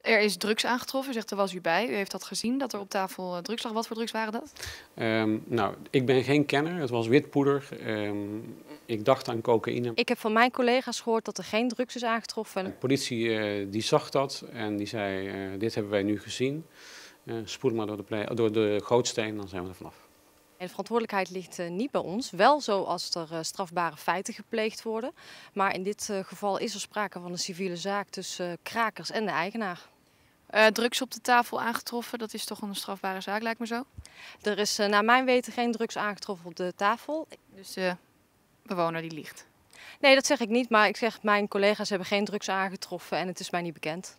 Er is drugs aangetroffen, u zegt er was u bij. U heeft dat gezien, dat er op tafel eh, drugs lag. Wat voor drugs waren dat? Ehm, nou, ik ben geen kenner. Het was witpoeder. Um, ik dacht aan cocaïne. Ik heb van mijn collega's gehoord dat er geen drugs is aangetroffen. De politie eh, die zag dat en die zei, eh, dit hebben wij nu gezien. Uh, spoel maar door de, door de gootsteen, dan zijn we er vanaf. De verantwoordelijkheid ligt eh, niet bij ons, wel zo als er eh, strafbare feiten gepleegd worden. Maar in dit eh, geval is er sprake van een civiele zaak tussen krakers en de eigenaar. drugs op de tafel aangetroffen, dat is toch een strafbare zaak, lijkt me zo? Er is naar mijn weten geen drugs aangetroffen op de tafel. Dus de bewoner die ligt. Nee, dat zeg ik niet, maar ik zeg mijn collega's hebben geen drugs aangetroffen en het is mij niet bekend.